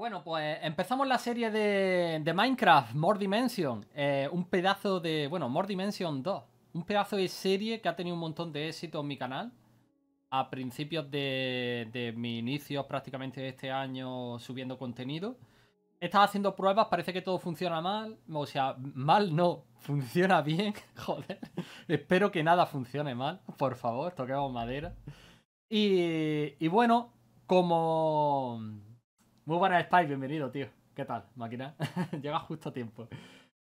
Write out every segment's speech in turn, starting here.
Bueno, pues empezamos la serie de, Minecraft, More Dimension. Eh, un pedazo de. Bueno, More Dimension 2. Un pedazo de serie que ha tenido un montón de éxito en mi canal. A principios de, de mi inicio prácticamente este año, subiendo contenido. Estaba haciendo pruebas, parece que todo funciona mal. O sea, mal no, funciona bien. Joder, espero que nada funcione mal. Por favor, toquemos madera. y bueno, como muy buenas, Spy, bienvenido, tío. ¿Qué tal, máquina? Llega justo a tiempo.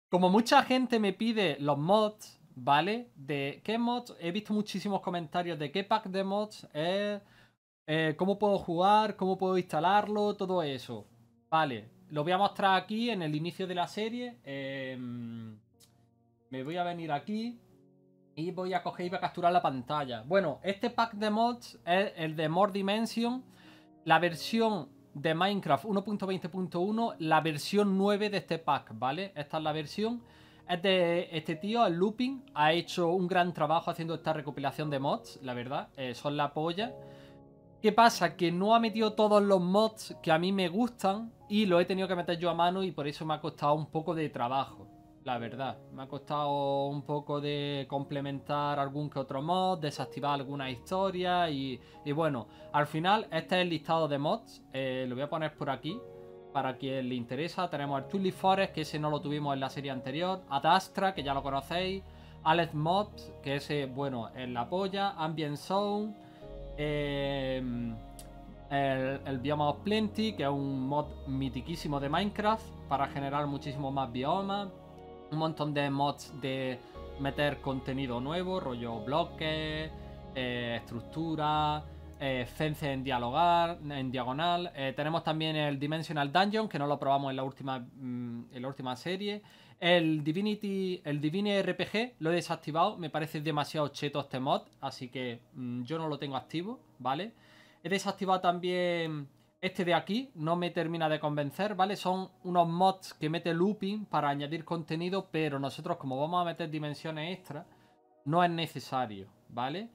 Como mucha gente me pide los mods, ¿vale? De qué mods, he visto muchísimos comentarios de qué pack de mods es, eh, cómo puedo jugar, cómo puedo instalarlo, todo eso. Vale, lo voy a mostrar aquí en el inicio de la serie. Em, me voy a venir aquí y voy a coger y voy a capturar la pantalla. Bueno, este pack de mods es el de More Dimension. La versión de Minecraft 1.20.1, la versión 9 de este pack, ¿vale? Esta es la versión. Este, este tío, el Looping, ha hecho un gran trabajo haciendo esta recopilación de mods, la verdad, eh, son la polla. ¿Qué pasa? Que no ha metido todos los mods que a mí me gustan y lo he tenido que meter yo a mano y por eso me ha costado un poco de trabajo la verdad. Me ha costado un poco de complementar algún que otro mod, desactivar alguna historia y, bueno, al final este es el listado de mods, eh, lo voy a poner por aquí. Para quien le interesa, tenemos el Tulip Forest, que ese no lo tuvimos en la serie anterior, Adastra, que ya lo conocéis, Alex Mods, que ese, bueno, es la polla, Ambient Zone, em, el, el, Bioma of Plenty, que es un mod mitiquísimo de Minecraft, para generar muchísimo más biomas, un montón de mods de meter contenido nuevo, rollo bloques, eh, estructura, eh, en dialogar, en diagonal. Eh, tenemos también el Dimensional Dungeon, que no lo probamos en la última, mm, en la última serie. El Divinity, el Divine RPG lo he desactivado, me parece demasiado cheto este mod, así que mm, yo no lo tengo activo, ¿vale? He desactivado también este de aquí no me termina de convencer, ¿vale? Son unos mods que mete looping para añadir contenido, pero nosotros como vamos a meter dimensiones extra, no es necesario, ¿vale?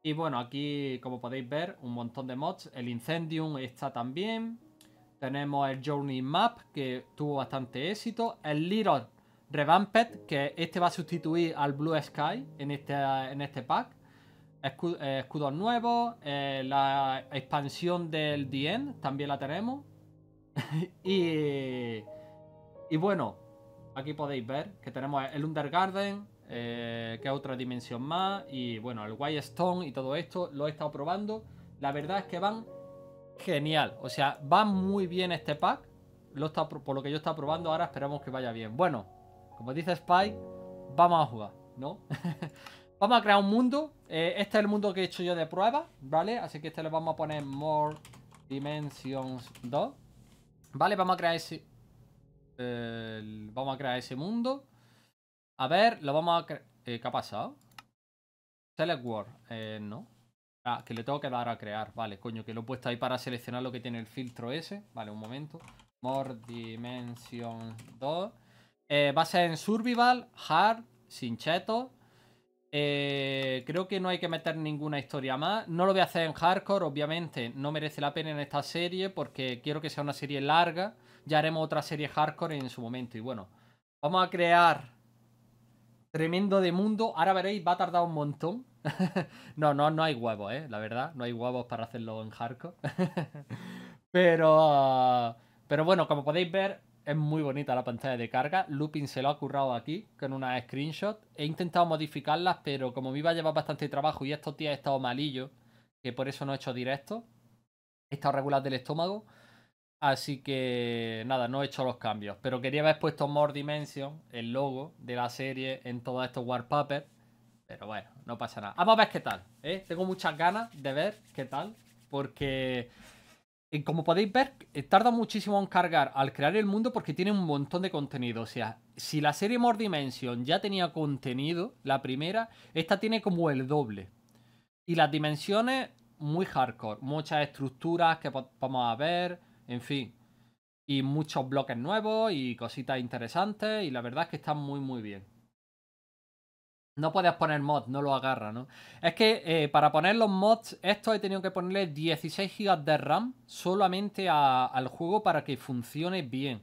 Y bueno, aquí como podéis ver, un montón de mods. El Incendium está también. Tenemos el Journey Map, que tuvo bastante éxito. El Little Revamped, que este va a sustituir al Blue Sky en este, en este pack. Eh, escudos nuevos, eh, la expansión del Dn también la tenemos. y, y bueno, aquí podéis ver que tenemos el Undergarden, eh, que es otra dimensión más, y bueno, el White Stone y todo esto lo he estado probando. La verdad es que van genial, o sea, va muy bien este pack. Lo está, por lo que yo está probando, ahora esperamos que vaya bien. Bueno, como dice Spike, vamos a jugar, ¿no? Vamos a crear un mundo. Eh, este es el mundo que he hecho yo de prueba, ¿vale? Así que este le vamos a poner More Dimensions 2. Vale, vamos a crear ese... vamos a crear ese mundo. A ver, lo vamos a crear... Eh, ¿Qué ha pasado? Select World. Eh, no. Ah, que le tengo que dar a crear. Vale, coño, que lo he puesto ahí para seleccionar lo que tiene el filtro ese. Vale, un momento. More Dimensions 2. va a ser en Survival, Hard, Sin cheto eh, creo que no hay que meter ninguna historia más. No lo voy a hacer en hardcore, obviamente. No merece la pena en esta serie porque quiero que sea una serie larga. Ya haremos otra serie hardcore en su momento. Y bueno, vamos a crear tremendo de mundo. Ahora veréis, va a tardar un montón. no, no, no hay huevos, ¿eh? La verdad, no hay huevos para hacerlo en hardcore. pero, ah, pero bueno, como podéis ver, es muy bonita la pantalla de carga. Lupin se lo ha currado aquí con una screenshot. He intentado modificarlas, pero como me iba a llevar bastante trabajo y estos días he estado malillo, que por eso no he hecho directo, he estado regular del estómago. Así que nada, no he hecho los cambios. Pero quería haber puesto More Dimension, el logo de la serie, en todos estos wallpapers. Pero bueno, no pasa nada. Vamos a ver qué tal. ¿eh? Tengo muchas ganas de ver qué tal. Porque como podéis ver, eh, tarda muchísimo en cargar al crear el mundo porque tiene un montón de contenido. O sea, si la serie More Dimension ya tenía contenido, la primera, esta tiene como el doble. Y las dimensiones, muy hardcore. Muchas estructuras que vamos a ver, en fin. Y muchos bloques nuevos y cositas interesantes. Y la verdad es que están muy, muy bien. No puedes poner mods, no lo agarra, ¿no? Es que eh, para poner los mods, esto he tenido que ponerle 16 GB de RAM solamente al juego para que funcione bien.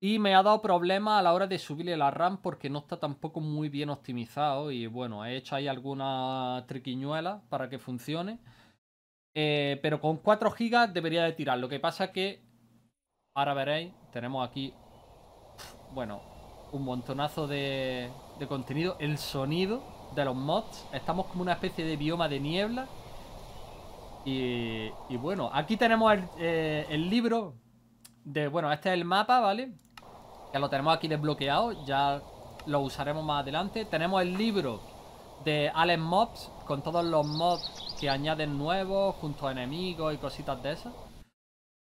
Y me ha dado problemas a la hora de subirle la RAM porque no está tampoco muy bien optimizado. Y bueno, he hecho ahí alguna triquiñuela para que funcione. Eh, pero con 4 GB debería de tirar. Lo que pasa que, ahora veréis, tenemos aquí... Bueno, un montonazo de, contenido. El sonido de los mods. Estamos como una especie de bioma de niebla. Y, bueno, aquí tenemos eh, el, libro de... Bueno, este es el mapa, ¿vale? Ya lo tenemos aquí desbloqueado. Ya lo usaremos más adelante. Tenemos el libro de Alex Mobs con todos los mods que añaden nuevos junto a enemigos y cositas de esas.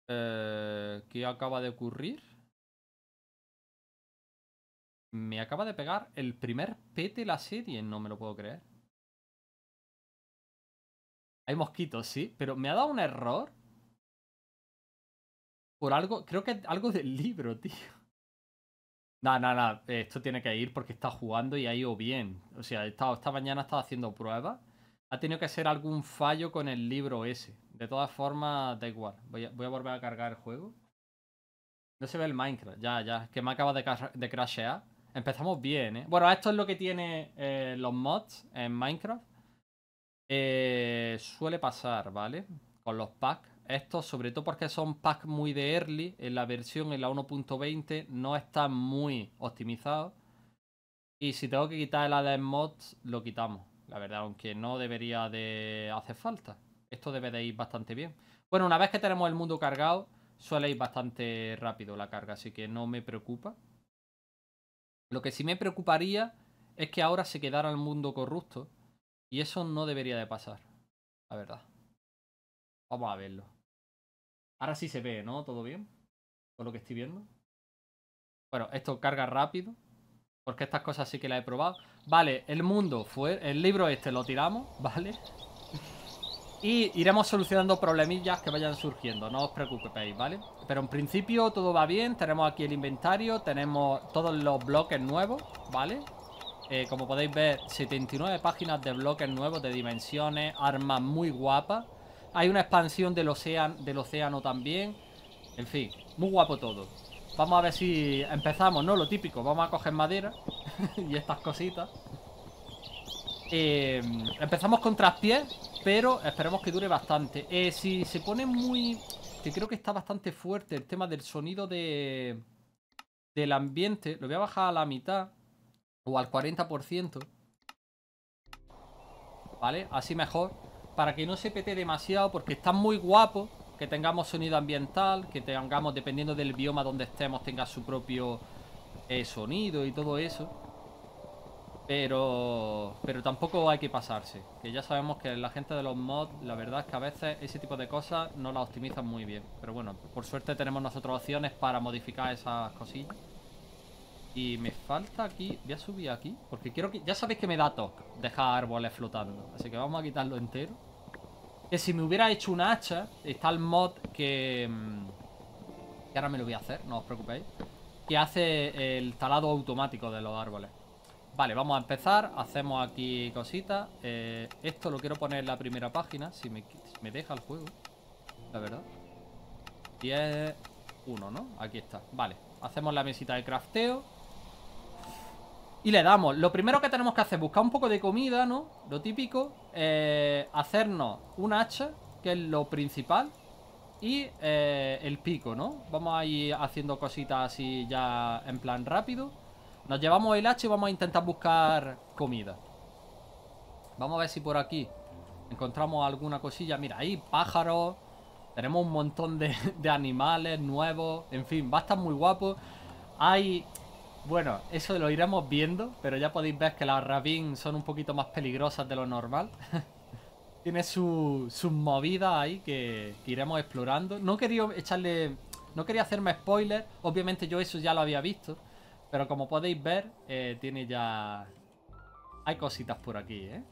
Eh, ¿Qué acaba de ocurrir? Me acaba de pegar el primer pete de la serie, no me lo puedo creer. Hay mosquitos, sí, pero me ha dado un error. Por algo, creo que algo del libro, tío. No, no, no, esto tiene que ir porque está jugando y ha ido bien. O sea, esta, esta mañana estaba haciendo pruebas. Ha tenido que ser algún fallo con el libro ese. De todas formas, da igual. Voy a, volver a cargar el juego. No se ve el Minecraft, ya, ya. Que me acaba de crashear. Empezamos bien, ¿eh? Bueno, esto es lo que tiene eh, los mods en Minecraft. Eh, suele pasar, ¿vale? Con los packs. Estos, sobre todo porque son packs muy de early, en la versión, en la 1.20, no están muy optimizados. Y si tengo que quitar el ADM mods, lo quitamos. La verdad, aunque no debería de hacer falta. Esto debe de ir bastante bien. Bueno, una vez que tenemos el mundo cargado, suele ir bastante rápido la carga, así que no me preocupa. Lo que sí me preocuparía es que ahora se quedara el mundo corrupto. Y eso no debería de pasar. La verdad. Vamos a verlo. Ahora sí se ve, ¿no? ¿Todo bien? Por lo que estoy viendo. Bueno, esto carga rápido. Porque estas cosas sí que las he probado. Vale, el mundo fue. El libro este lo tiramos, ¿vale? Y iremos solucionando problemillas que vayan surgiendo, no os preocupéis, ¿vale? Pero en principio todo va bien, tenemos aquí el inventario, tenemos todos los bloques nuevos, ¿vale? Eh, como podéis ver, 79 páginas de bloques nuevos, de dimensiones, armas muy guapas. Hay una expansión del del océano también. En fin, muy guapo todo. Vamos a ver si empezamos, ¿no? Lo típico, vamos a coger madera y estas cositas. Em, empezamos con traspiés, pero esperemos que dure bastante. Eh, si se pone muy... Que creo que está bastante fuerte el tema del sonido de, del ambiente. Lo voy a bajar a la mitad o al 40%. ¿Vale? Así mejor. Para que no se pete demasiado porque está muy guapo que tengamos sonido ambiental, que tengamos, dependiendo del bioma donde estemos, tenga su propio eh, sonido y todo eso. Pero, pero tampoco hay que pasarse, que ya sabemos que la gente de los mods, la verdad es que a veces ese tipo de cosas no la optimizan muy bien. Pero bueno, por suerte tenemos nosotros opciones para modificar esas cosillas. Y me falta aquí, voy a subir aquí, porque quiero que... Ya sabéis que me da toque dejar árboles flotando, así que vamos a quitarlo entero. Que si me hubiera hecho un hacha, está el mod que... Mm, que ahora me lo voy a hacer, no os preocupéis. Que hace el talado automático de los árboles. Vale, vamos a empezar. Hacemos aquí cositas. Eh, esto lo quiero poner en la primera página, si me, deja el juego. La verdad. 10, 1, ¿no? Aquí está. Vale, hacemos la mesita de crafteo. Y le damos. Lo primero que tenemos que hacer buscar un poco de comida, ¿no? Lo típico. Eh, hacernos un hacha, que es lo principal. Y eh, el pico, ¿no? Vamos a ir haciendo cositas así ya en plan rápido. Nos llevamos el hacha y vamos a intentar buscar comida. Vamos a ver si por aquí encontramos alguna cosilla. Mira, hay pájaros. Tenemos un montón de, animales nuevos. En fin, va a estar muy guapo. Hay... Bueno, eso lo iremos viendo, pero ya podéis ver que las ravines son un poquito más peligrosas de lo normal. Tiene sus su movidas ahí que, que iremos explorando. No quería echarle... No quería hacerme spoiler. Obviamente yo eso ya lo había visto. Pero como podéis ver, eh, tiene ya... Hay cositas por aquí, ¿eh?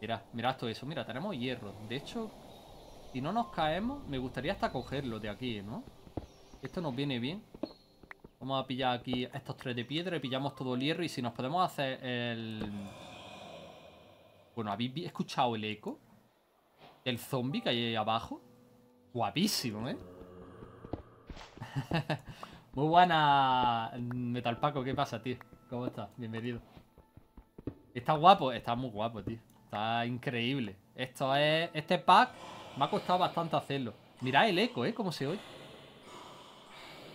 Mira, mirad todo eso. Mira, tenemos hierro. De hecho, si no nos caemos, me gustaría hasta cogerlo de aquí, ¿no? Esto nos viene bien. Vamos a pillar aquí estos tres de piedra y pillamos todo el hierro. Y si nos podemos hacer el... Bueno, ¿habéis escuchado el eco? El zombie que hay ahí abajo. Guapísimo, ¿eh? Muy buena, Metal Paco, ¿qué pasa, tío? ¿Cómo estás? Bienvenido. Está guapo, está muy guapo, tío. Está increíble. Esto es. Este pack me ha costado bastante hacerlo. Mirad el eco, ¿eh? Cómo se oye.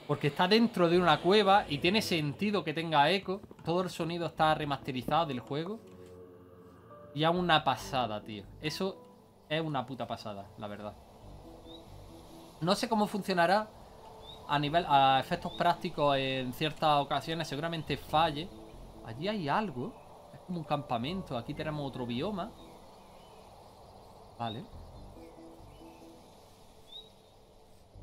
Porque está dentro de una cueva y tiene sentido que tenga eco. Todo el sonido está remasterizado del juego. Y es una pasada, tío. Eso es una puta pasada, la verdad. No sé cómo funcionará a nivel a efectos prácticos en ciertas ocasiones seguramente falle. Allí hay algo. Es como un campamento. Aquí tenemos otro bioma. Vale.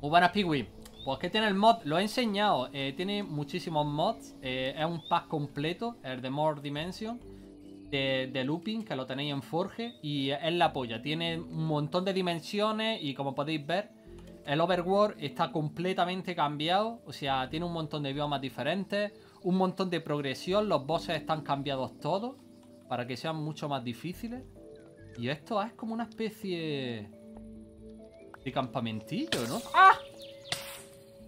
Muy buenas, Pigui. Pues que tiene el mod, lo he enseñado. Eh, tiene muchísimos mods. Eh, es un pack completo, el de More Dimension. De, de, looping, que lo tenéis en Forge. Y es la polla. Tiene un montón de dimensiones. Y como podéis ver, el Overworld está completamente cambiado, o sea, tiene un montón de biomas diferentes, un montón de progresión, los bosses están cambiados todos para que sean mucho más difíciles. Y esto es como una especie de campamentillo, ¿no? ¡Ah!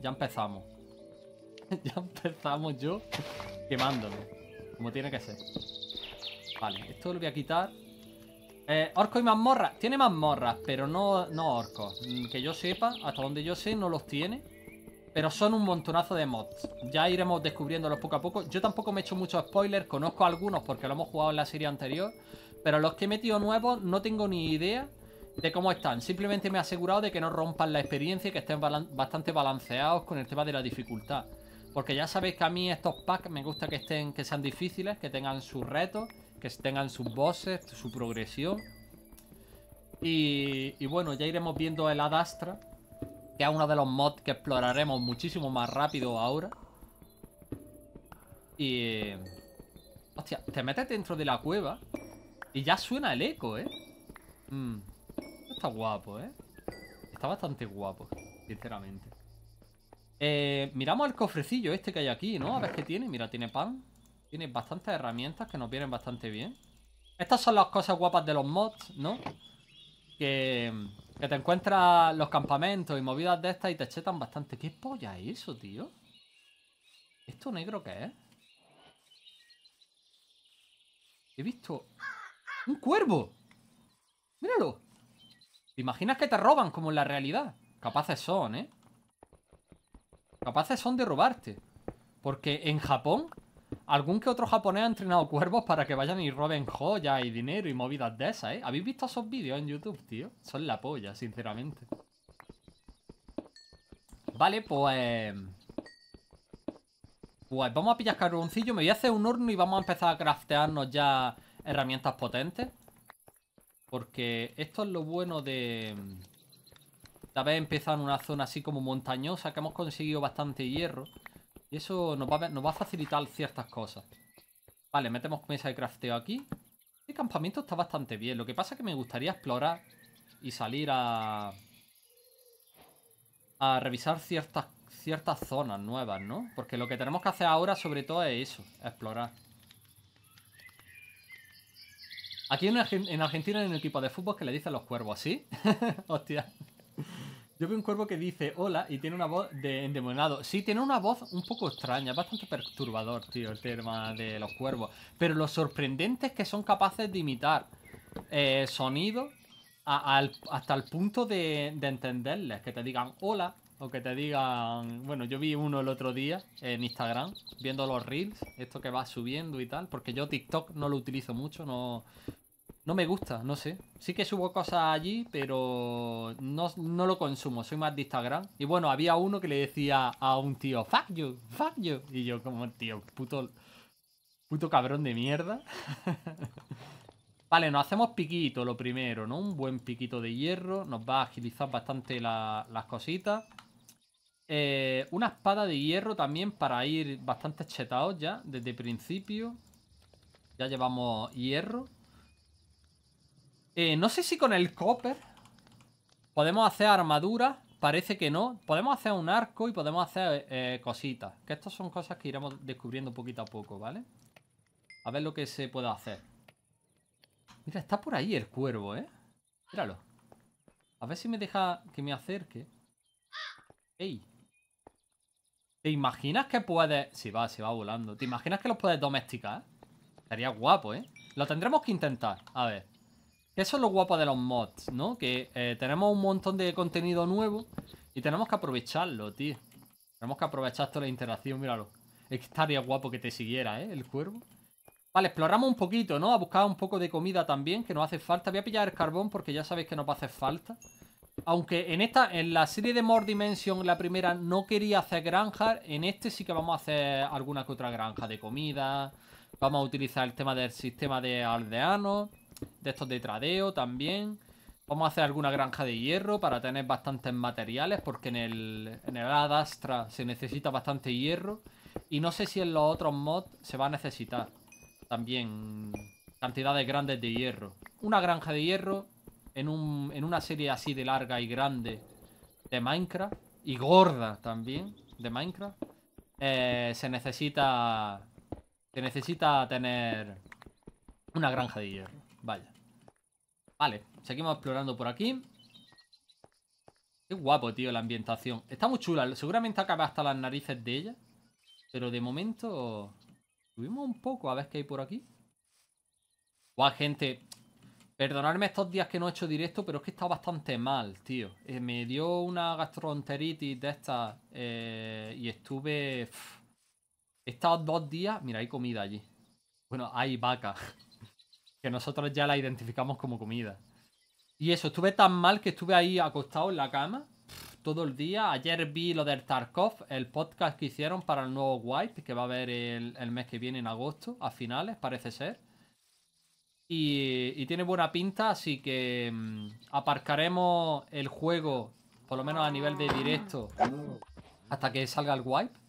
Ya empezamos. ya empezamos yo Quemándolo, como tiene que ser. Vale, esto lo voy a quitar eh, orco y mazmorra. Tiene mazmorras, pero no, no orcos. Mm, que yo sepa, hasta donde yo sé, no los tiene. Pero son un montonazo de mods. Ya iremos descubriéndolos poco a poco. Yo tampoco me he hecho muchos spoilers. Conozco algunos porque lo hemos jugado en la serie anterior. Pero los que he metido nuevos no tengo ni idea de cómo están. Simplemente me he asegurado de que no rompan la experiencia y que estén bastante balanceados con el tema de la dificultad. Porque ya sabéis que a mí estos packs me gusta que estén, que sean difíciles, que tengan sus retos que tengan sus voces, su progresión. Y, y bueno, ya iremos viendo el Adastra, que es uno de los mods que exploraremos muchísimo más rápido ahora. Y... Hostia, te metes dentro de la cueva y ya suena el eco, ¿eh? Mm. está guapo, ¿eh? Está bastante guapo, sinceramente. Eh, miramos el cofrecillo este que hay aquí, ¿no? A ver qué tiene. Mira, tiene pan. Tiene bastantes herramientas que nos vienen bastante bien. Estas son las cosas guapas de los mods, ¿no? Que, que te encuentras los campamentos y movidas de estas y te chetan bastante. ¿Qué polla es eso, tío? ¿Esto negro qué es? He visto... ¡Un cuervo! ¡Míralo! ¿Te imaginas que te roban como en la realidad? Capaces son, ¿eh? Capaces son de robarte. Porque en Japón algún que otro japonés ha entrenado cuervos para que vayan y roben joyas y dinero y movidas de esas, ¿eh? ¿Habéis visto esos vídeos en YouTube, tío? Son la polla, sinceramente. Vale, pues... Pues vamos a pillar carboncillo, me voy a hacer un horno y vamos a empezar a craftearnos ya herramientas potentes. Porque esto es lo bueno de... De haber empezado en una zona así como montañosa, que hemos conseguido bastante hierro. Y eso nos va, a, facilitar ciertas cosas. Vale, metemos mesa de crafteo aquí. Este campamento está bastante bien. Lo que pasa es que me gustaría explorar y salir a... A revisar ciertas, ciertas zonas nuevas, ¿no? Porque lo que tenemos que hacer ahora sobre todo es eso, explorar. Aquí en, Argentina hay un equipo de fútbol que le dicen los cuervos, ¿sí? Hostia. Yo veo un cuervo que dice hola y tiene una voz de endemonado. Sí, tiene una voz un poco extraña, bastante perturbador, tío, el tema de los cuervos. Pero lo sorprendente es que son capaces de imitar sonido eh, sonidos hasta el punto de entenderles, que te digan hola o que te digan, bueno, yo vi uno el otro día en Instagram, viendo los reels, esto que va subiendo y tal, porque yo TikTok no lo utilizo mucho, no, no me gusta, no sé. Sí que subo cosas allí, pero no, lo consumo, soy más de Instagram. Y bueno, había uno que le decía a un tío, fuck you, fuck you. Y yo como, tío, puto, puto cabrón de mierda. vale, nos hacemos piquito lo primero, ¿no? Un buen piquito de hierro, nos va a agilizar bastante las cositas. Eh, una espada de hierro también para ir bastante chetados ya, desde principio. Ya llevamos hierro. Eh, no sé si con el copper podemos hacer armadura. Parece que no. Podemos hacer un arco y podemos hacer eh, cositas. Que estas son cosas que iremos descubriendo poquito a poco, ¿vale? A ver lo que se puede hacer. Mira, está por ahí el cuervo, ¿eh? Míralo. A ver si me deja que me acerque. ¡Ey! ¿Te imaginas que puedes...? Si va, se va volando. ¿Te imaginas que los puedes domesticar? Sería guapo, ¿eh? Lo tendremos que intentar. A ver. Eso es lo guapo de los mods, ¿no? Que eh, tenemos un montón de contenido nuevo y tenemos que aprovecharlo, tío. Tenemos que aprovechar toda la interacción, míralo. estaría guapo que te siguiera, ¿eh? El cuervo. Vale, exploramos un poquito, ¿no? A buscar un poco de comida también, que nos hace falta. Voy a pillar el carbón porque ya sabéis que nos va a hacer falta. Aunque en esta, en la serie de More Dimension, la primera, no quería hacer granjas. En este sí que vamos a hacer alguna que otra granja de comida. Vamos a utilizar el tema del sistema de aldeanos de estos de tradeo también. Vamos a hacer alguna granja de hierro para tener bastantes materiales, porque en el, en el Adastra se necesita bastante hierro. Y no sé si en los otros mods se va a necesitar también cantidades grandes de hierro. Una granja de hierro en, una serie así de larga y grande de Minecraft, y gorda también de Minecraft, eh, se necesita se necesita tener una granja de hierro. Vaya. Vale, seguimos explorando por aquí. Qué guapo, tío, la ambientación. Está muy chula. Seguramente acaba hasta las narices de ella. Pero de momento... Subimos un poco a ver qué hay por aquí. Guau, gente. Perdonadme estos días que no he hecho directo, pero es que está bastante mal, tío. Eh, me dio una gastroenteritis de estas eh, y estuve... estado dos días... Mira, hay comida allí. Bueno, hay vaca. que nosotros ya la identificamos como comida. Y eso, estuve tan mal que estuve ahí acostado en la cama todo el día. Ayer vi lo del Tarkov, el podcast que hicieron para el nuevo Wipe, que va a haber el, mes que viene en agosto, a finales, parece ser. Y, tiene buena pinta, así que mm, aparcaremos el juego, por lo menos a nivel de directo, hasta que salga el Wipe.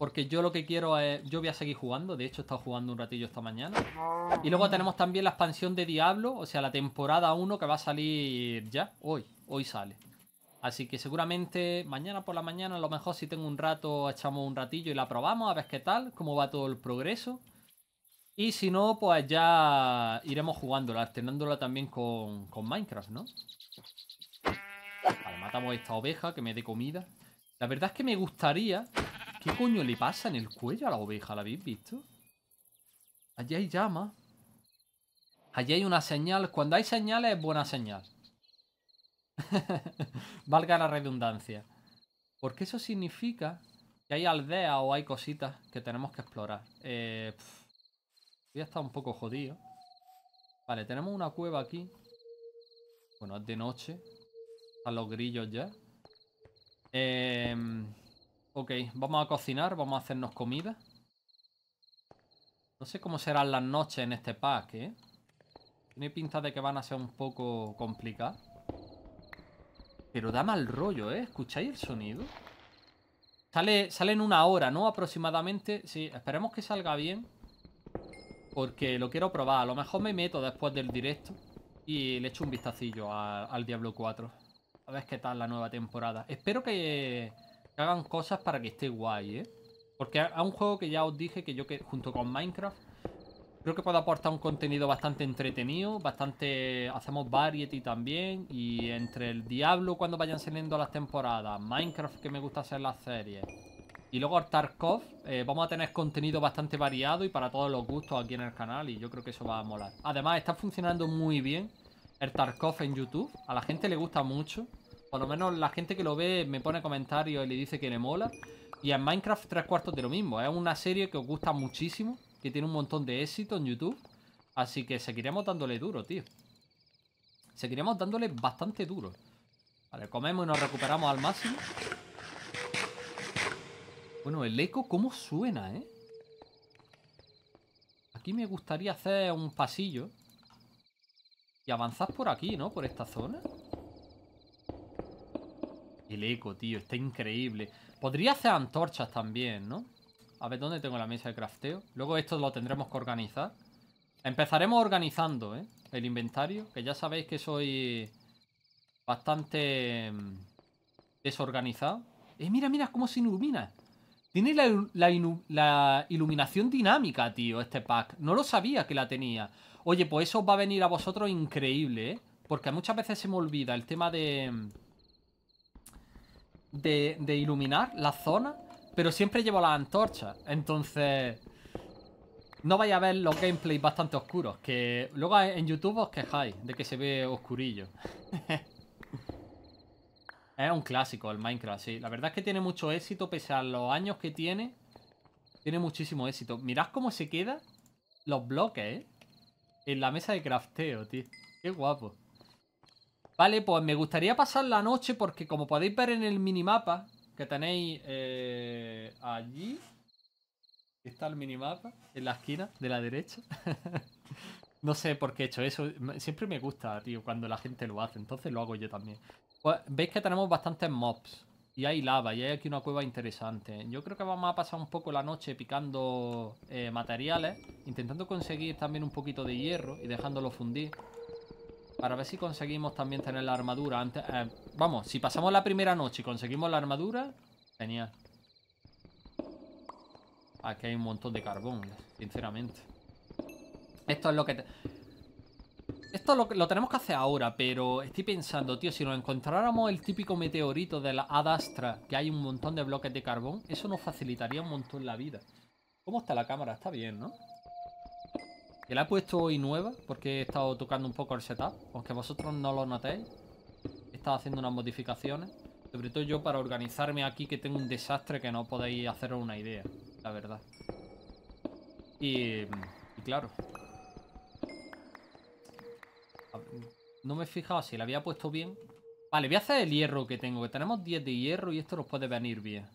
Porque yo lo que quiero es... Yo voy a seguir jugando. De hecho, he estado jugando un ratillo esta mañana. Ah. Y luego tenemos también la expansión de Diablo. O sea, la temporada 1 que va a salir ya. Hoy. Hoy sale. Así que seguramente mañana por la mañana, a lo mejor si tengo un rato, echamos un ratillo y la probamos. A ver qué tal. Cómo va todo el progreso. Y si no, pues ya iremos jugándola. Alternándola también con, con Minecraft, ¿no? Vale, matamos a esta oveja que me dé comida. La verdad es que me gustaría ¿Qué coño le pasa en el cuello a la oveja? ¿La habéis visto? Allí hay llama. Allí hay una señal. Cuando hay señales es buena señal. Valga la redundancia. Porque eso significa que hay aldeas o hay cositas que tenemos que explorar. Eh, voy un poco jodido. Vale, tenemos una cueva aquí. Bueno, es de noche. Están los grillos ya. Eh, Ok, vamos a cocinar, vamos a hacernos comida. No sé cómo serán las noches en este pack, ¿eh? Tiene pinta de que van a ser un poco complicadas. Pero da mal rollo, ¿eh? ¿Escucháis el sonido? Sale, en una hora, ¿no? Aproximadamente. Sí, esperemos que salga bien. Porque lo quiero probar. A lo mejor me meto después del directo. Y le echo un vistacillo al Diablo 4. A ver qué tal la nueva temporada. Espero que hagan cosas para que esté guay, ¿eh? Porque a un juego que ya os dije que yo que junto con Minecraft creo que puedo aportar un contenido bastante entretenido, bastante... Hacemos variety también y entre el Diablo cuando vayan saliendo las temporadas, Minecraft que me gusta hacer las series y luego el Tarkov, eh, vamos a tener contenido bastante variado y para todos los gustos aquí en el canal y yo creo que eso va a molar. Además está funcionando muy bien el Tarkov en YouTube, a la gente le gusta mucho. Por lo menos la gente que lo ve me pone comentarios y le dice que le mola. Y en Minecraft tres cuartos de lo mismo. Es una serie que os gusta muchísimo, que tiene un montón de éxito en YouTube. Así que seguiremos dándole duro, tío. Seguiremos dándole bastante duro. Vale, comemos y nos recuperamos al máximo. Bueno, el eco, ¿cómo suena, eh? Aquí me gustaría hacer un pasillo. Y avanzar por aquí, ¿no? Por esta zona. El eco, tío, está increíble. Podría hacer antorchas también, ¿no? A ver, ¿dónde tengo la mesa de crafteo? Luego esto lo tendremos que organizar. Empezaremos organizando, ¿eh? El inventario, que ya sabéis que soy bastante mm, desorganizado. Eh, mira, mira cómo se ilumina. Tiene la, iluminación dinámica, tío, este pack. No lo sabía que la tenía. Oye, pues eso os va a venir a vosotros increíble, ¿eh? Porque muchas veces se me olvida el tema de mm, de, iluminar la zona, pero siempre llevo la antorcha Entonces, no vais a ver los gameplays bastante oscuros, que luego en YouTube os quejáis de que se ve oscurillo. es un clásico el Minecraft, sí. La verdad es que tiene mucho éxito, pese a los años que tiene. Tiene muchísimo éxito. Mirad cómo se quedan los bloques, ¿eh? En la mesa de crafteo, tío. Qué guapo. Vale, pues me gustaría pasar la noche porque como podéis ver en el minimapa que tenéis eh, allí, está el minimapa en la esquina de la derecha. no sé por qué he hecho eso. Siempre me gusta, tío, cuando la gente lo hace. Entonces lo hago yo también. Pues veis que tenemos bastantes mobs. Y hay lava, y hay aquí una cueva interesante. Yo creo que vamos a pasar un poco la noche picando eh, materiales, intentando conseguir también un poquito de hierro y dejándolo fundir. Para ver si conseguimos también tener la armadura. Antes, eh, vamos, si pasamos la primera noche y conseguimos la armadura, genial. Aquí hay un montón de carbón, sinceramente. Esto es lo que... Esto lo, lo tenemos que hacer ahora, pero estoy pensando, tío, si nos encontráramos el típico meteorito de la Adastra, que hay un montón de bloques de carbón, eso nos facilitaría un montón la vida. ¿Cómo está la cámara? Está bien, ¿no? Que la he puesto hoy nueva porque he estado tocando un poco el setup, aunque vosotros no lo notéis. He estado haciendo unas modificaciones, sobre todo yo para organizarme aquí que tengo un desastre que no podéis haceros una idea, la verdad. Y, y claro. No me he fijado si la había puesto bien. Vale, voy a hacer el hierro que tengo, que tenemos 10 de hierro y esto nos puede venir bien.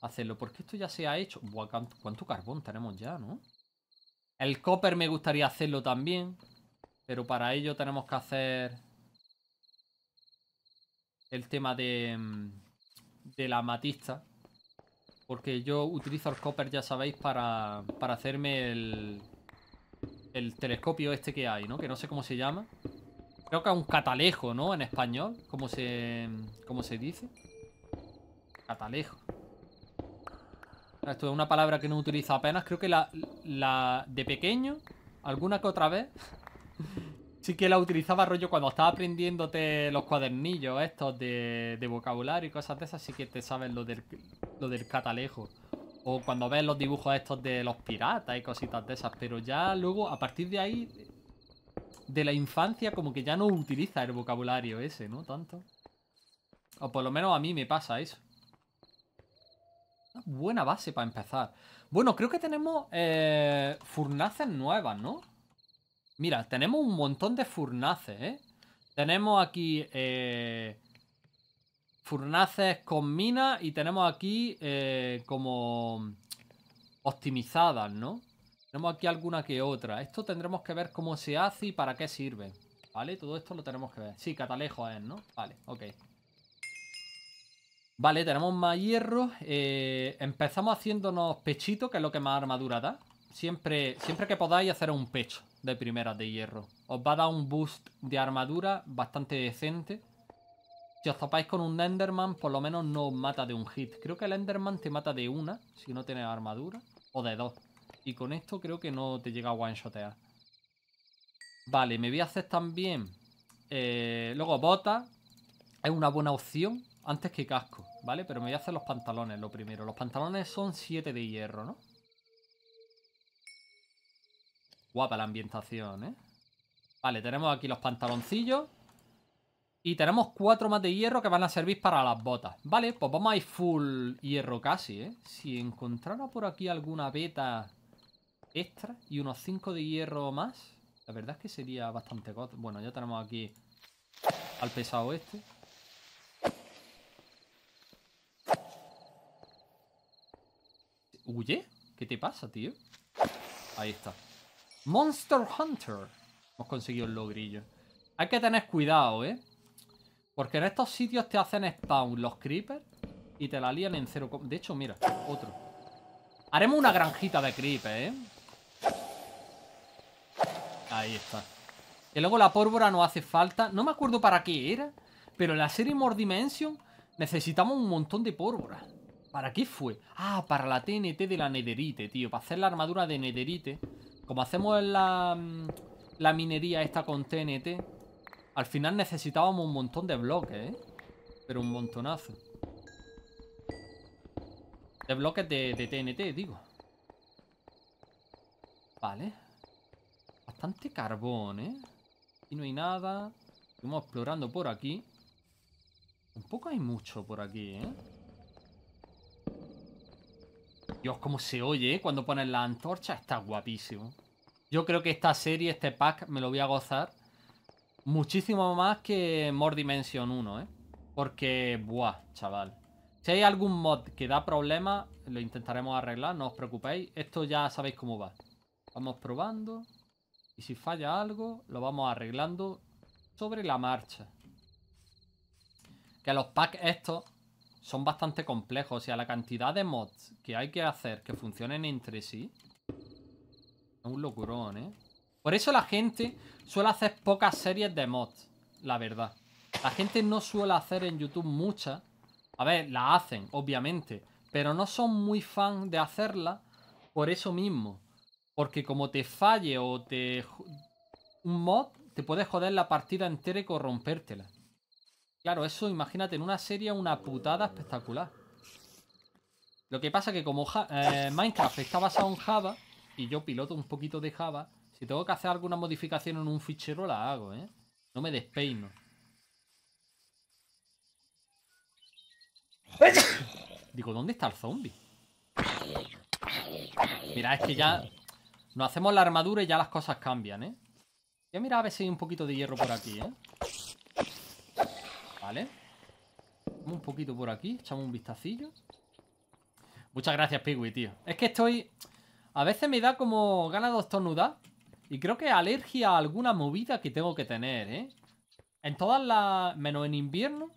Hacerlo, porque esto ya se ha hecho. Buah, cuánto carbón tenemos ya, ¿no? El copper me gustaría hacerlo también. Pero para ello tenemos que hacer... El tema de... Mm, de la matista. Porque yo utilizo el copper, ya sabéis, para, para hacerme el... El telescopio este que hay, ¿no? Que no sé cómo se llama. Creo que es un catalejo, ¿no? En español, como se, como se dice. Catalejo. Esto es una palabra que no utilizo apenas. Creo que la, de pequeño, alguna que otra vez, sí que la utilizaba rollo cuando estaba aprendiéndote los cuadernillos estos de, vocabulario y cosas de esas. Sí que te sabes lo del, lo del catalejo. O cuando ves los dibujos estos de los piratas y cositas de esas. Pero ya luego, a partir de ahí, de la infancia, como que ya no utiliza el vocabulario ese, ¿no? Tanto. O por lo menos a mí me pasa eso buena base para empezar. Bueno, creo que tenemos eh, furnaces nuevas, ¿no? Mira, tenemos un montón de furnaces, ¿eh? Tenemos aquí eh, furnaces con minas y tenemos aquí eh, como optimizadas, ¿no? Tenemos aquí alguna que otra. Esto tendremos que ver cómo se hace y para qué sirve. ¿Vale? Todo esto lo tenemos que ver. Sí, catalejo es, ¿no? Vale, ok. Vale, tenemos más hierro. Eh, empezamos haciéndonos pechito, que es lo que más armadura da. Siempre, siempre que podáis hacer un pecho de primeras de hierro. Os va a dar un boost de armadura bastante decente. Si os topáis con un Enderman, por lo menos no os mata de un hit. Creo que el Enderman te mata de una, si no tienes armadura, o de dos. Y con esto creo que no te llega a one-shotear. Vale, me voy a hacer también... Eh, luego bota. Es una buena opción antes que casco, ¿vale? Pero me voy a hacer los pantalones lo primero. Los pantalones son 7 de hierro, ¿no? Guapa la ambientación, ¿eh? Vale, tenemos aquí los pantaloncillos. Y tenemos cuatro más de hierro que van a servir para las botas. Vale, pues vamos a ir full hierro casi, ¿eh? Si encontrara por aquí alguna beta extra y unos 5 de hierro más, la verdad es que sería bastante... Bueno, ya tenemos aquí al pesado este. ¿Huye? ¿Qué te pasa, tío? Ahí está. Monster Hunter. Hemos conseguido el logrillo. Hay que tener cuidado, ¿eh? Porque en estos sitios te hacen spawn los creepers y te la lían en cero... De hecho, mira, otro. Haremos una granjita de creepers, ¿eh? Ahí está. Y luego la pólvora no hace falta. No me acuerdo para qué era, pero en la serie More Dimension necesitamos un montón de pólvora. ¿Para qué fue? Ah, para la TNT de la nederite, tío. Para hacer la armadura de nederite. Como hacemos la, mm, la minería esta con TNT. Al final necesitábamos un montón de bloques, ¿eh? Pero un montonazo. De bloques de, de TNT, digo. Vale. Bastante carbón, ¿eh? Aquí no hay nada. Seguimos explorando por aquí. Un poco hay mucho por aquí, ¿eh? Dios, cómo se oye ¿eh? cuando ponen la antorcha. Está guapísimo. Yo creo que esta serie, este pack, me lo voy a gozar muchísimo más que More Dimension 1, ¿eh? Porque, buah, chaval. Si hay algún mod que da problemas, lo intentaremos arreglar, no os preocupéis. Esto ya sabéis cómo va. Vamos probando. Y si falla algo, lo vamos arreglando sobre la marcha. Que los packs estos son bastante complejos y a la cantidad de mods que hay que hacer que funcionen entre sí es un locurón, ¿eh? Por eso la gente suele hacer pocas series de mods, la verdad. La gente no suele hacer en YouTube muchas. A ver, la hacen, obviamente, pero no son muy fan de hacerla por eso mismo. Porque como te falle o te... un mod, te puedes joder la partida entera y corrompértela. Claro, eso imagínate, en una serie una putada espectacular. Lo que pasa que como eh, Minecraft está basado en Java, y yo piloto un poquito de Java, si tengo que hacer alguna modificación en un fichero la hago, ¿eh? No me despeino. Digo, ¿dónde está el zombie? Mira, es que ya nos hacemos la armadura y ya las cosas cambian, ¿eh? Ya mira a ver si hay un poquito de hierro por aquí, ¿eh? un poquito por aquí, echamos un vistacillo. Muchas gracias, Pigui, tío. Es que estoy... A veces me da como ganas de estornudar. Y creo que alergia a alguna movida que tengo que tener, ¿eh? En todas las... Menos en invierno.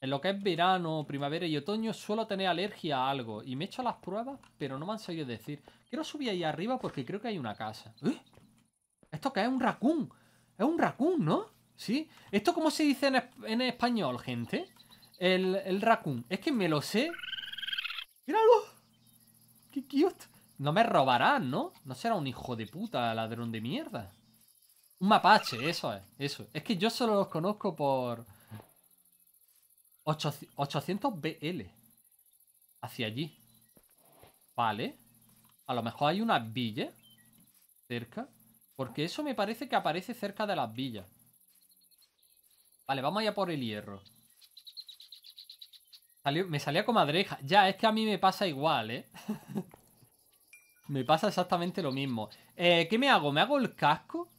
En lo que es verano, primavera y otoño suelo tener alergia a algo. Y me he hecho las pruebas, pero no me han sabido decir. Quiero subir ahí arriba porque creo que hay una casa. ¡Eh! ¿Esto que es? ¿Un raccoon? Es un raccoon, ¿no? ¿Sí? ¿Esto cómo se dice en, español, gente? El, el, raccoon. Es que me lo sé. ¡Míralo! ¡Qué cute! No me robarán, ¿no? No será un hijo de puta ladrón de mierda. Un mapache, eso es. Eso. Es que yo solo los conozco por... 800 BL. Hacia allí. Vale. A lo mejor hay una villa cerca. Porque eso me parece que aparece cerca de las villas. Vale, vamos allá por el hierro. me salía comadreja. Ya, es que a mí me pasa igual, ¿eh? me pasa exactamente lo mismo. Eh, ¿Qué me hago? ¿Me hago el casco?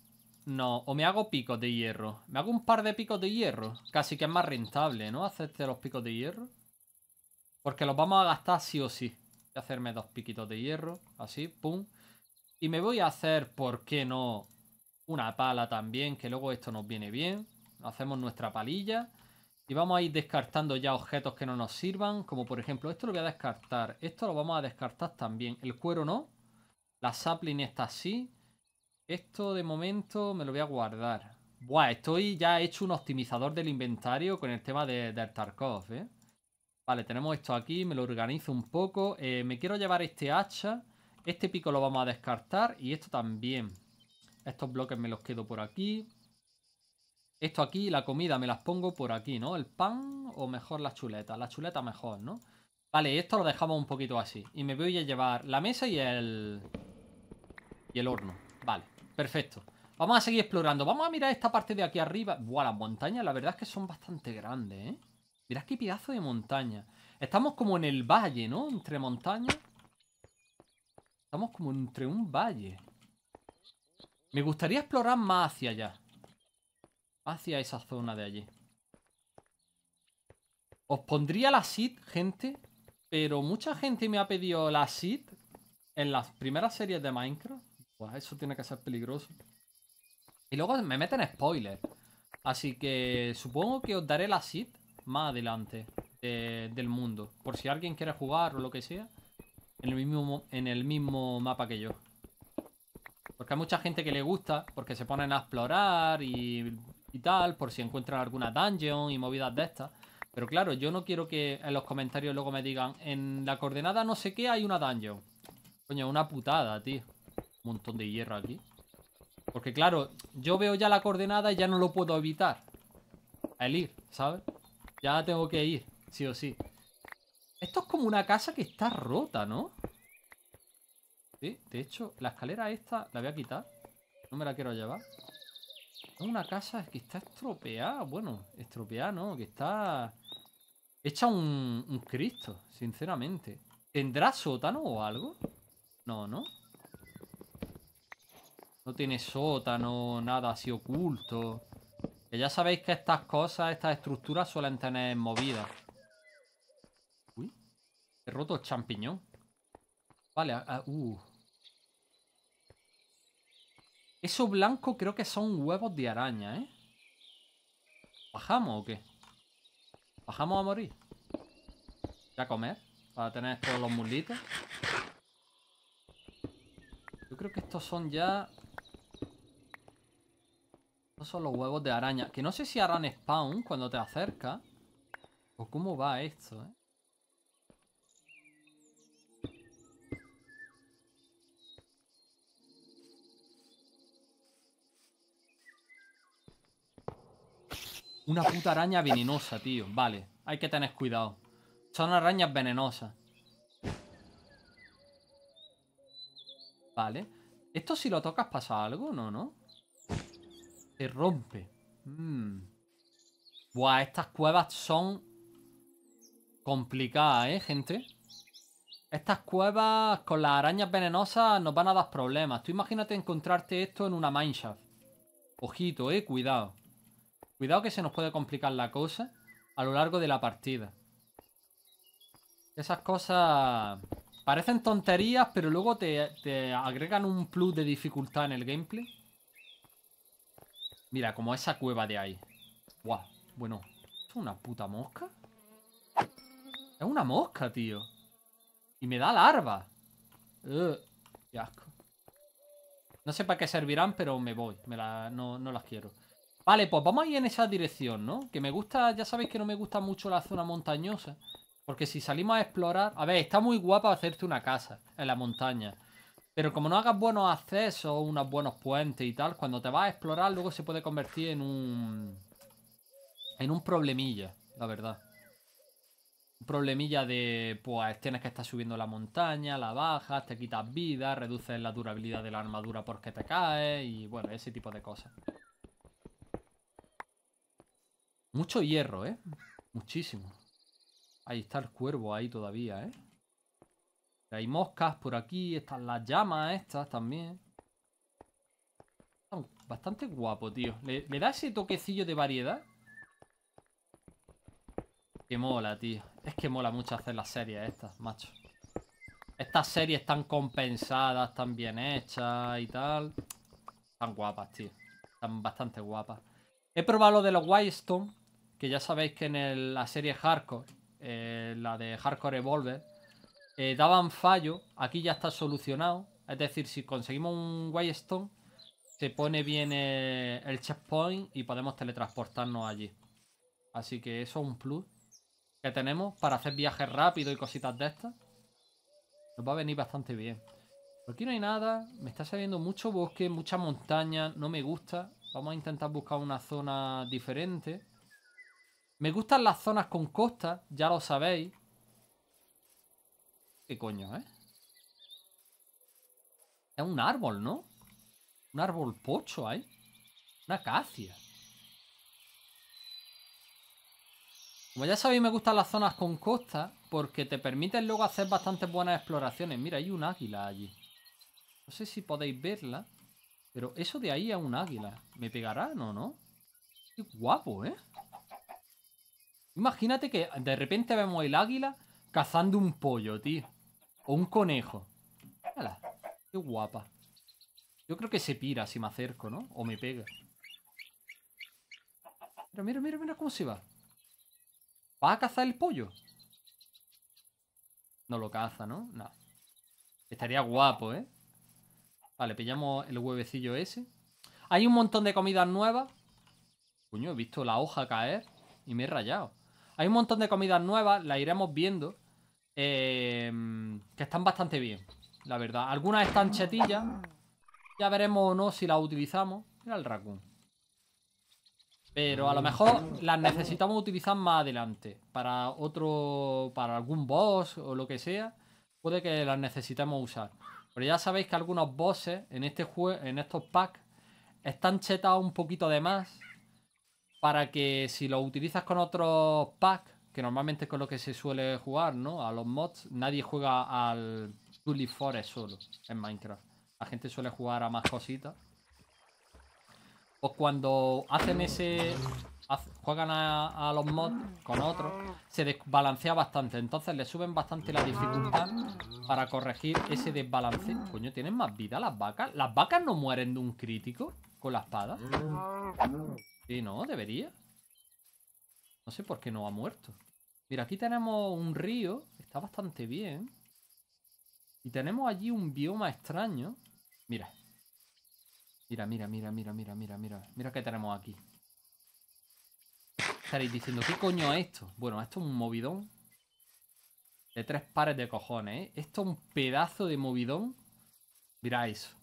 No, o me hago picos de hierro. Me hago un par de picos de hierro. Casi que es más rentable, ¿no? Hacerte los picos de hierro. Porque los vamos a gastar sí o sí. Voy a hacerme dos piquitos de hierro. Así, pum. Y me voy a hacer, ¿por qué no? Una pala también, que luego esto nos viene bien. Hacemos nuestra palilla. Y vamos a ir descartando ya objetos que no nos sirvan. Como por ejemplo, esto lo voy a descartar. Esto lo vamos a descartar también. El cuero no. La sapling está así. Esto de momento me lo voy a guardar. Buah, estoy ya he hecho un optimizador del inventario con el tema de, del Tarkov, ¿eh? Vale, tenemos esto aquí, me lo organizo un poco. Eh, me quiero llevar este hacha. Este pico lo vamos a descartar y esto también. Estos bloques me los quedo por aquí esto aquí, la comida me las pongo por aquí, ¿no? El pan o mejor las chuletas. La chuleta mejor, ¿no? Vale, esto lo dejamos un poquito así. Y me voy a llevar la mesa y el... Y el horno. Vale, perfecto. Vamos a seguir explorando. Vamos a mirar esta parte de aquí arriba. Buah, las montañas la verdad es que son bastante grandes, ¿eh? Mirad qué pedazo de montaña. Estamos como en el valle, ¿no? Entre montañas. Estamos como entre un valle. Me gustaría explorar más hacia allá hacia esa zona de allí. Os pondría la seed, gente, pero mucha gente me ha pedido la seed en las primeras series de Minecraft. Pues eso tiene que ser peligroso. Y luego me meten Spoiler, Así que supongo que os daré la seed más adelante del mundo. Por si alguien quiere jugar o lo que sea. En el, mismo, en el mismo mapa que yo. Porque hay mucha gente que le gusta. Porque se ponen a explorar y y tal, por si encuentran alguna dungeon y movidas de estas. Pero claro, yo no quiero que en los comentarios luego me digan, en la coordenada no sé qué hay una dungeon. Coño, una putada, tío. Un montón de hierro aquí. Porque claro, yo veo ya la coordenada y ya no lo puedo evitar. El ir, ¿sabes? Ya tengo que ir, sí o sí. Esto es como una casa que está rota, ¿no? Sí, de hecho, la escalera esta la voy a quitar. No me la quiero llevar. Una casa que está estropeada. Bueno, estropeada no, que está hecha un, un Cristo, sinceramente. ¿Tendrá sótano o algo? No, ¿no? No tiene sótano, nada así oculto. Que ya sabéis que estas cosas, estas estructuras suelen tener movidas. Uy, he roto el champiñón. Vale, ah, ah, uh, eso blanco creo que son huevos de araña, ¿eh? ¿Bajamos o qué? ¿Bajamos a morir? a comer? Para tener todos los mulitos. Yo creo que estos son ya... Estos son los huevos de araña. Que no sé si harán spawn cuando te acercas. O cómo va esto, ¿eh? Una puta araña venenosa, tío. Vale, hay que tener cuidado. Son arañas venenosas. Vale. Esto si lo tocas pasa algo, ¿no? ¿No? Se rompe. Mmm Buah, estas cuevas son complicadas, ¿eh, gente? Estas cuevas con las arañas venenosas nos van a dar problemas. Tú imagínate encontrarte esto en una mineshaft. Ojito, eh, cuidado. Cuidado que se nos puede complicar la cosa a lo largo de la partida. Esas cosas parecen tonterías, pero luego te, agregan un plus de dificultad en el gameplay. Mira, como esa cueva de ahí. bueno. ¿Es una puta mosca? Es una mosca, tío. Y me da larva. qué asco. No sé para qué servirán, pero me voy. Me la, no las quiero. Vale, pues vamos a ir en esa dirección, ¿no? Que me gusta, ya sabéis que no me gusta mucho la zona montañosa. Porque si salimos a explorar... A ver, está muy guapa hacerte una casa en la montaña. Pero como no hagas buenos accesos, unos buenos puentes y tal, cuando te vas a explorar luego se puede convertir en un... En un problemilla, la verdad. Un problemilla de, pues tienes que estar subiendo la montaña, la bajas, te quitas vida, reduces la durabilidad de la armadura porque te caes y bueno, ese tipo de cosas. Mucho hierro, ¿eh? Muchísimo. Ahí está el cuervo ahí todavía, ¿eh? Hay moscas por aquí, están las llamas estas también. Bastante guapo, tío. Le, da ese toquecillo de variedad. Que mola, tío. Es que mola mucho hacer las series estas, macho. Estas series están compensadas, tan bien hechas y tal. Están guapas, tío. Están bastante guapas. He probado lo de los Wildstone que ya sabéis que en la serie Hardcore, eh, la de Hardcore Revolver, eh, daban fallo, aquí ya está solucionado, es decir, si conseguimos un Stone, se pone bien eh, el, checkpoint y podemos teletransportarnos allí. Así que eso es un plus que tenemos para hacer viajes rápidos y cositas de estas. Nos va a venir bastante bien. Por aquí no hay nada. Me está saliendo mucho bosque, mucha montaña. No me gusta. Vamos a intentar buscar una zona diferente. Me gustan las zonas con costa, ya lo sabéis. ¿Qué coño, eh? Es un árbol, ¿no? Un árbol pocho ahí. Una acacia. Como ya sabéis, me gustan las zonas con costa porque te permiten luego hacer bastantes buenas exploraciones. Mira, hay un águila allí. No sé si podéis verla, pero eso de ahí es un águila. ¿Me pegará? No, no. Qué guapo, ¿eh? Imagínate que de repente vemos el águila cazando un pollo, tío. O un conejo. Hala, qué guapa. Yo creo que se pira si me acerco, ¿no? O me pega. Mira, mira, mira, mira cómo se va. ¿Va a cazar el pollo? No lo caza, ¿no? No. Estaría guapo, ¿eh? Vale, pillamos el huevecillo ese. Hay un montón de comidas nuevas. Coño, he visto la hoja caer y me he rayado. Hay un montón de comidas nuevas, las iremos viendo, eh, que están bastante bien, la verdad. Algunas están chetillas, ya veremos o no si las utilizamos. Mira el raccoon. Pero a lo mejor las necesitamos utilizar más adelante, para otro, para algún boss o lo que sea, puede que las necesitemos usar. Pero ya sabéis que algunos bosses en, este juego, en estos packs están chetados un poquito de más para que si lo utilizas con otros packs, que normalmente es con lo que se suele jugar, ¿no? A los mods, nadie juega al Tully Forest solo en Minecraft. La gente suele jugar a más cositas. Pues cuando hacen ese. juegan a, a los mods con otros, se desbalancea bastante. Entonces le suben bastante la dificultad para corregir ese desbalance. Coño, ¿tienen más vida las vacas? ¿Las vacas no mueren de un crítico con la espada? Sí, no, debería. No sé por qué no ha muerto. Mira, aquí tenemos un río. Está bastante bien. Y tenemos allí un bioma extraño. Mira. Mira, mira, mira, mira, mira, mira, mira. Mira qué tenemos aquí. Estaréis diciendo, ¿qué coño es esto? Bueno, esto es un movidón. De tres pares de cojones, ¿eh? Esto es un pedazo de movidón. Mira eso.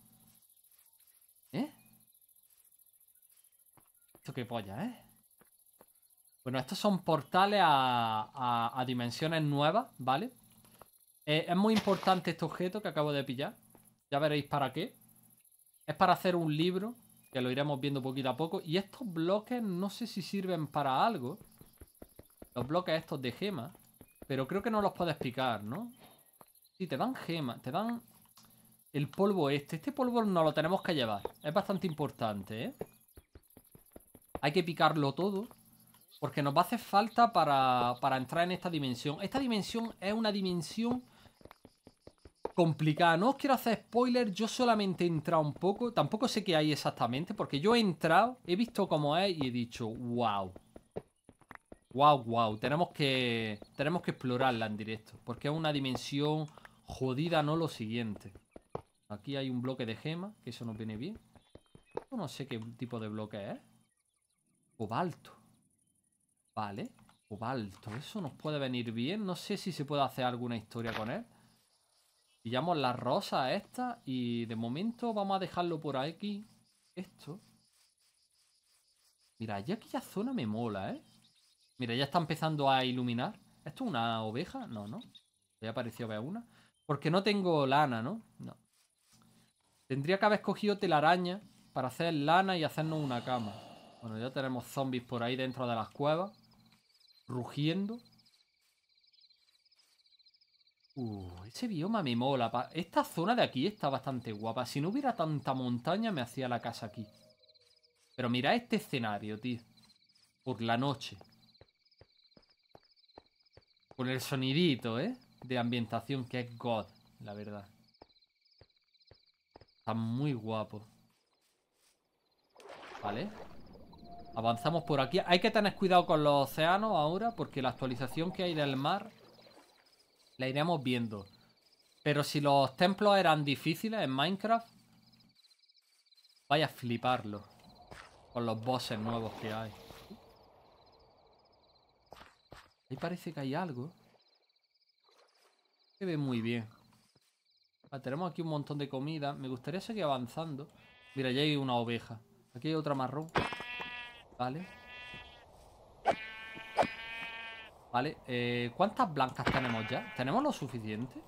Esto qué polla, ¿eh? Bueno, estos son portales a, dimensiones nuevas, ¿vale? Eh, es muy importante este objeto que acabo de pillar. Ya veréis para qué. Es para hacer un libro, que lo iremos viendo poquito a poco. Y estos bloques no sé si sirven para algo. Los bloques estos de gema. Pero creo que no los puedes picar, ¿no? Sí, te dan gema, te dan el polvo este. Este polvo no lo tenemos que llevar. Es bastante importante, ¿eh? Hay que picarlo todo. Porque nos va a hacer falta para, entrar en esta dimensión. Esta dimensión es una dimensión complicada. No os quiero hacer spoiler, yo solamente he entrado un poco. Tampoco sé qué hay exactamente, porque yo he entrado, he visto cómo es y he dicho, wow. Wow, wow. Tenemos que, tenemos que explorarla en directo, porque es una dimensión jodida, no lo siguiente. Aquí hay un bloque de gema, que eso nos viene bien. no sé qué tipo de bloque es. ¿eh? Cobalto. Vale. Cobalto. Eso nos puede venir bien. No sé si se puede hacer alguna historia con él. Pillamos la rosa esta y de momento vamos a dejarlo por aquí. Esto. Mira, ya aquella zona me mola, ¿eh? Mira, ya está empezando a iluminar. ¿Esto es una oveja? No, no. Ya apareció ver una. Porque no tengo lana, ¿no? No. Tendría que haber escogido telaraña para hacer lana y hacernos una cama. Bueno, ya tenemos zombies por ahí dentro de las cuevas. Rugiendo. Uh, ese bioma me mola. Esta zona de aquí está bastante guapa. Si no hubiera tanta montaña, me hacía la casa aquí. Pero mira este escenario, tío. Por la noche. Con el sonidito, ¿eh? De ambientación que es God, la verdad. Está muy guapo. Vale. Avanzamos por aquí. Hay que tener cuidado con los océanos ahora porque la actualización que hay del mar la iremos viendo. Pero si los templos eran difíciles en Minecraft, vaya a fliparlo con los bosses nuevos que hay. Ahí parece que hay algo. Se ve muy bien. Ah, tenemos aquí un montón de comida. Me gustaría seguir avanzando. Mira, ya hay una oveja. Aquí hay otra marrón. Vale. Vale, eh, ¿cuántas blancas tenemos ya? ¿Tenemos lo suficiente?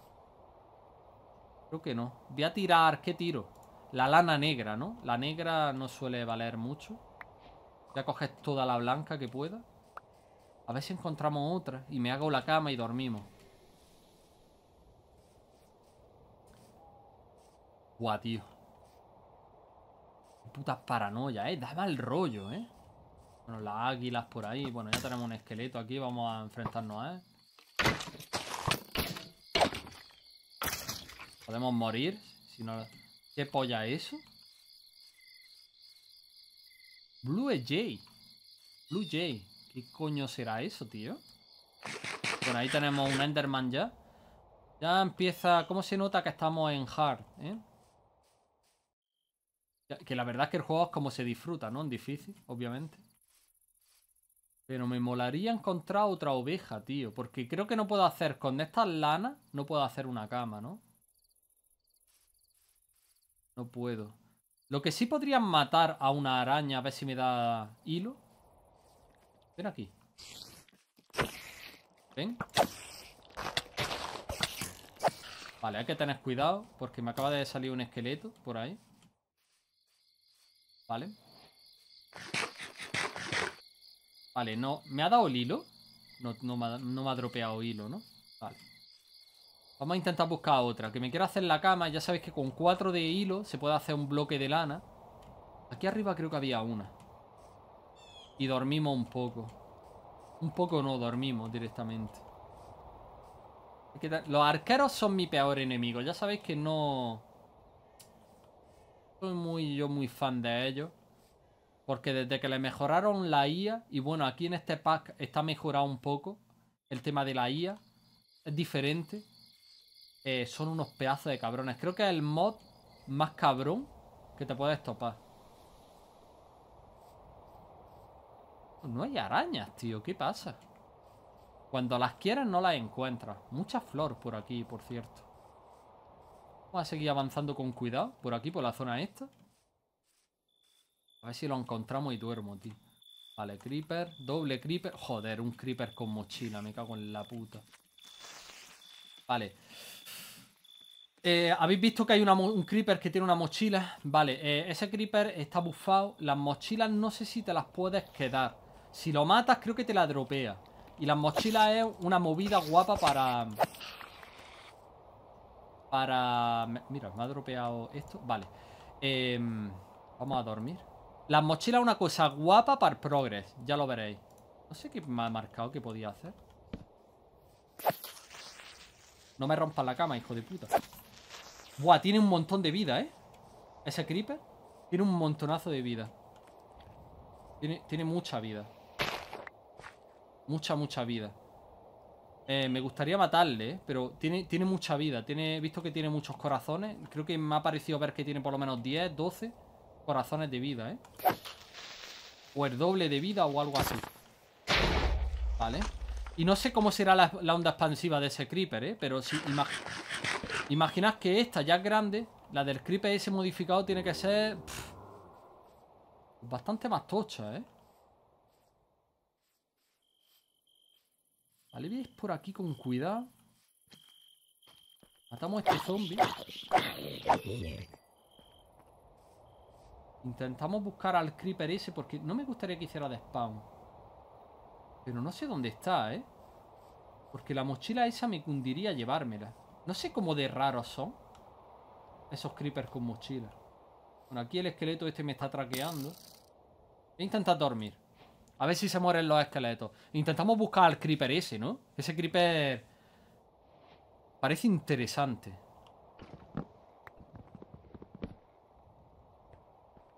Creo que no. Voy a tirar, ¿qué tiro? La lana negra, ¿no? La negra no suele valer mucho. Voy a coger toda la blanca que pueda. A ver si encontramos otra. Y me hago la cama y dormimos. Guau, tío. Qué puta paranoia, ¿eh? Da el rollo, ¿eh? Bueno, las águilas por ahí. Bueno, ya tenemos un esqueleto aquí. Vamos a enfrentarnos a él. Podemos morir. Si no... ¿Qué polla es eso? Blue Jay. Blue Jay. ¿Qué coño será eso, tío? Bueno, ahí tenemos un Enderman ya. Ya empieza... ¿Cómo se nota que estamos en hard? Eh? Que la verdad es que el juego es como se disfruta, ¿no? En difícil, obviamente. Pero me molaría encontrar otra oveja, tío. Porque creo que no puedo hacer... Con estas lanas no puedo hacer una cama, ¿no? No puedo. Lo que sí podría matar a una araña, a ver si me da hilo. Ven aquí. Ven. Vale, hay que tener cuidado porque me acaba de salir un esqueleto por ahí. Vale. Vale, no. ¿Me ha dado el hilo? No, me ha, dropeado hilo, ¿no? Vale. Vamos a intentar buscar otra. Que me quiero hacer la cama. Ya sabéis que con cuatro de hilo se puede hacer un bloque de lana. Aquí arriba creo que había una. Y dormimos un poco. Un poco no, dormimos directamente. Los arqueros son mi peor enemigo. Ya sabéis que no... Soy muy, yo muy fan de ellos. Porque desde que le mejoraron la IA, y bueno, aquí en este pack está mejorado un poco el tema de la IA, es diferente. Eh, son unos pedazos de cabrones. Creo que es el mod más cabrón que te puedes topar. No hay arañas, tío. ¿Qué pasa? Cuando las quieres no las encuentras. Mucha flor por aquí, por cierto. Vamos a seguir avanzando con cuidado. Por aquí, por la zona esta. A ver si lo encontramos y duermo, tío. Vale, creeper, doble creeper. Joder, un creeper con mochila, me cago en la puta. Vale. Eh, Habéis visto que hay un creeper que tiene una mochila. Vale, eh, ese creeper está bufado. Las mochilas no sé si te las puedes quedar. Si lo matas, creo que te la dropea. Y las mochilas es una movida guapa para... Para... Mira, me ha dropeado esto. Vale. Em, vamos a dormir. Las mochilas una cosa guapa para el Ya lo veréis. No sé qué me ha marcado que podía hacer. No me rompa la cama, hijo de puta. Buah, tiene un montón de vida, ¿eh? Ese creeper tiene un montonazo de vida. Tiene, mucha vida. Mucha, mucha vida. Eh, me gustaría matarle, ¿eh? pero tiene, tiene mucha vida. Tiene, visto que tiene muchos corazones. Creo que me ha parecido ver que tiene por lo menos 10, 12 corazones de vida, ¿eh? O el doble de vida o algo así. Vale. Y no sé cómo será la, onda expansiva de ese creeper, ¿eh? Pero si imaginas imaginad que esta ya es grande, la del creeper ese modificado tiene que ser... bastante más tocha, ¿eh? Vale, veis por aquí con cuidado. Matamos a este zombie. Intentamos buscar al creeper ese porque no me gustaría que hiciera de spam. Pero no sé dónde está, ¿eh? Porque la mochila esa me cundiría llevármela. No sé cómo de raros son esos creepers con mochila. Bueno, aquí el esqueleto este me está traqueando. Voy a intentar dormir. A ver si se mueren los esqueletos. Intentamos buscar al creeper ese, ¿no? Ese creeper... Parece interesante.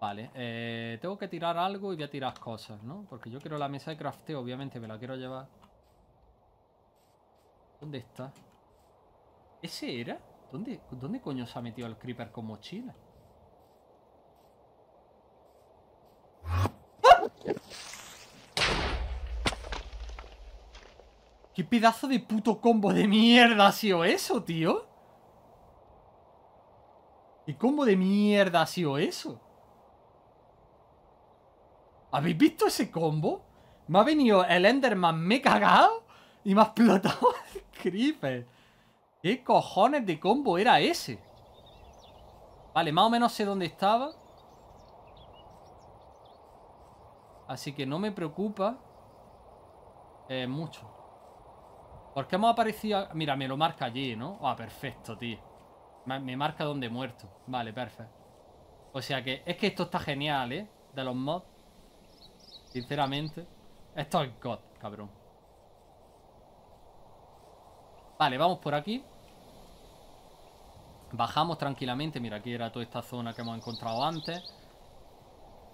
Vale, eh, tengo que tirar algo y voy a tirar cosas, ¿no? Porque yo quiero la mesa de crafteo, obviamente me la quiero llevar. ¿Dónde está? ¿Ese era? ¿Dónde, ¿Dónde coño se ha metido el creeper con mochila? ¿Qué pedazo de puto combo de mierda ha sido eso, tío? ¿Qué combo de mierda ha sido eso? ¿Habéis visto ese combo? Me ha venido el Enderman, me he cagado y me ha explotado el creeper. ¿Qué cojones de combo era ese? Vale, más o menos sé dónde estaba. Así que no me preocupa eh, mucho. ¿Por qué hemos aparecido? Mira, me lo marca allí, ¿no? Ah, perfecto, tío. Me marca dónde he muerto. Vale, perfecto. O sea que es que esto está genial, ¿eh? De los mods. Sinceramente. Esto es God, cabrón. Vale, vamos por aquí. Bajamos tranquilamente. Mira, aquí era toda esta zona que hemos encontrado antes.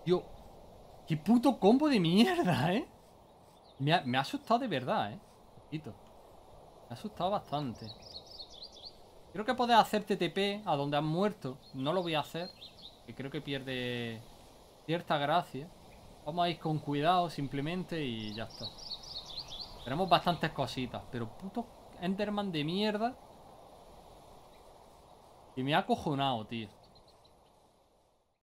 Yo, Qué puto combo de mierda, ¿eh? Me ha, asustado de verdad, ¿eh? Me ha asustado bastante. Creo que podés hacer TTP a donde han muerto. No lo voy a hacer. Que creo que pierde cierta gracia. Vamos a ir con cuidado simplemente y ya está. Tenemos bastantes cositas, pero puto Enderman de mierda. Y me ha acojonado, tío.